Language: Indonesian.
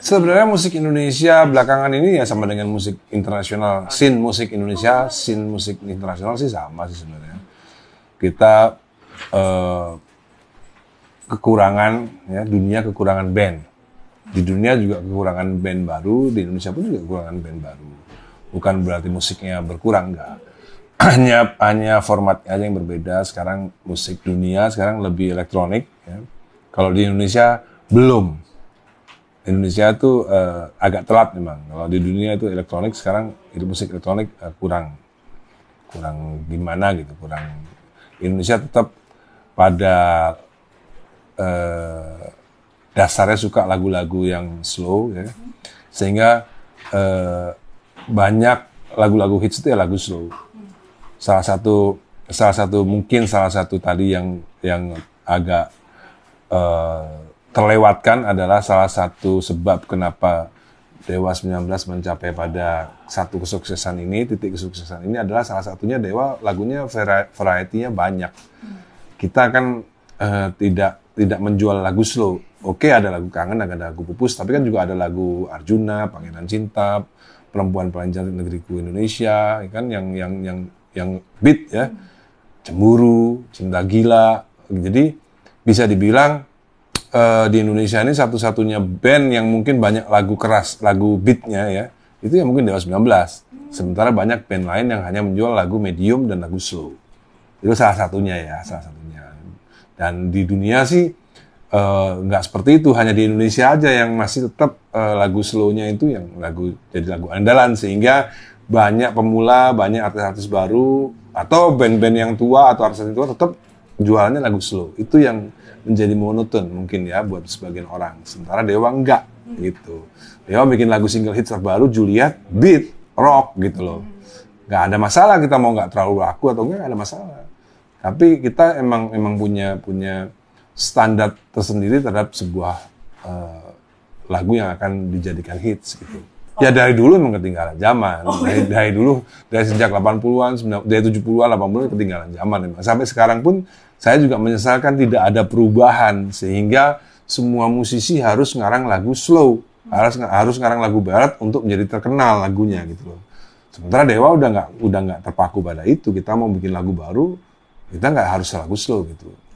Sebenarnya musik Indonesia belakangan ini ya sama dengan musik internasional. Scene musik Indonesia, scene musik internasional sih sama sih sebenarnya. Kita eh, kekurangan ya dunia kekurangan band. Di dunia juga kekurangan band baru, di Indonesia pun juga kekurangan band baru. Bukan berarti musiknya berkurang enggak hanya hanya formatnya aja yang berbeda. Sekarang musik dunia sekarang lebih elektronik. Ya. Kalau di Indonesia belum. Indonesia tuh uh, agak telat memang. Kalau di dunia itu elektronik sekarang itu musik elektronik uh, kurang kurang gimana gitu, kurang Indonesia tetap pada uh, dasarnya suka lagu-lagu yang slow ya. Sehingga uh, banyak lagu-lagu hits itu ya lagu slow. Salah satu salah satu mungkin salah satu tadi yang yang agak uh, terlewatkan adalah salah satu sebab kenapa Dewa 19 mencapai pada satu kesuksesan ini, titik kesuksesan ini adalah salah satunya Dewa lagunya variety-nya banyak. Kita kan uh, tidak tidak menjual lagu slow. Oke okay, ada lagu kangen, ada lagu pupus, tapi kan juga ada lagu Arjuna, Pangeran Cinta, Perempuan Pelajar Negeriku Indonesia, kan yang yang yang yang beat ya, cemburu, cinta gila. Jadi bisa dibilang uh, di Indonesia ini satu-satunya band yang mungkin banyak lagu keras, lagu beatnya ya, itu yang mungkin Dewa 19. Sementara banyak band lain yang hanya menjual lagu medium dan lagu slow. Itu salah satunya ya, salah satunya. Dan di dunia sih eh, nggak uh, seperti itu, hanya di Indonesia aja yang masih tetap uh, lagu slownya itu yang lagu jadi lagu andalan sehingga banyak pemula, banyak artis-artis baru atau band-band yang tua atau artis artis tua tetap jualannya lagu slow. Itu yang menjadi monoton mungkin ya buat sebagian orang. Sementara Dewa enggak gitu. Dewa bikin lagu single hit terbaru Juliet beat rock gitu loh. Nggak ada masalah kita mau nggak terlalu laku atau enggak ada masalah. Tapi kita emang emang punya punya standar tersendiri terhadap sebuah uh, lagu yang akan dijadikan hits gitu. Ya oh. dari dulu emang ketinggalan zaman. Oh, dari, iya. dari dulu dari sejak 80-an, dari 70-an, 80-an ketinggalan zaman memang. Sampai sekarang pun saya juga menyesalkan tidak ada perubahan sehingga semua musisi harus ngarang lagu slow, harus harus ngarang lagu barat untuk menjadi terkenal lagunya gitu loh. Sementara Dewa udah nggak udah nggak terpaku pada itu, kita mau bikin lagu baru, kita nggak harus lagu slow gitu.